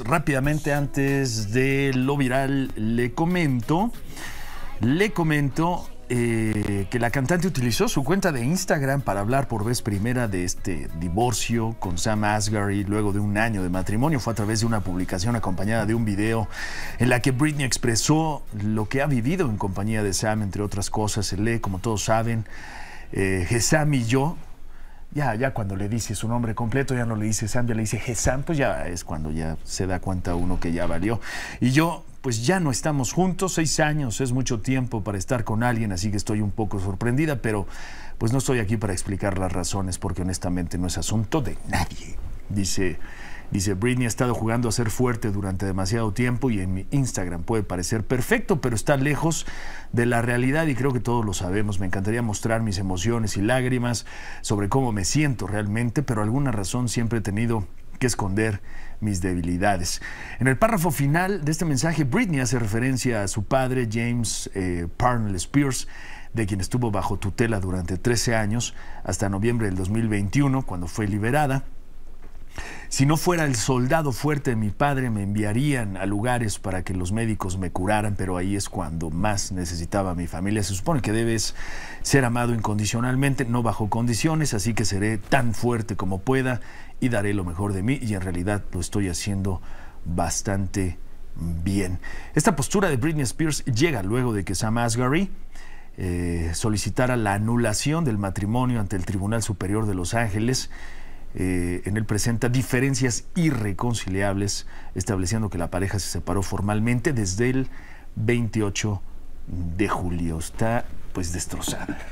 Rápidamente antes de lo viral le comento, le eh, que la cantante utilizó su cuenta de Instagram para hablar por vez primera de este divorcio con Sam Asgary luego de un año de matrimonio. Fue a través de una publicación acompañada de un video en la que Britney expresó lo que ha vivido en compañía de Sam, entre otras cosas. Se lee, como todos saben, que eh, Sam y yo ya, ya cuando le dice su nombre completo, ya no le dice Sandra, le dice Gesam, pues ya es cuando ya se da cuenta uno que ya valió. Y yo, pues ya no estamos juntos, seis años es mucho tiempo para estar con alguien, así que estoy un poco sorprendida, pero pues no estoy aquí para explicar las razones, porque honestamente no es asunto de nadie, dice Dice, Britney ha estado jugando a ser fuerte durante demasiado tiempo y en mi Instagram puede parecer perfecto, pero está lejos de la realidad y creo que todos lo sabemos. Me encantaría mostrar mis emociones y lágrimas sobre cómo me siento realmente, pero alguna razón siempre he tenido que esconder mis debilidades. En el párrafo final de este mensaje, Britney hace referencia a su padre, James eh, Parnell Spears, de quien estuvo bajo tutela durante 13 años hasta noviembre del 2021, cuando fue liberada. Si no fuera el soldado fuerte de mi padre, me enviarían a lugares para que los médicos me curaran, pero ahí es cuando más necesitaba a mi familia. Se supone que debes ser amado incondicionalmente, no bajo condiciones, así que seré tan fuerte como pueda y daré lo mejor de mí y en realidad lo estoy haciendo bastante bien. Esta postura de Britney Spears llega luego de que Sam Asghari eh, solicitara la anulación del matrimonio ante el Tribunal Superior de Los Ángeles eh, en él presenta diferencias irreconciliables, estableciendo que la pareja se separó formalmente desde el 28 de julio. Está pues destrozada.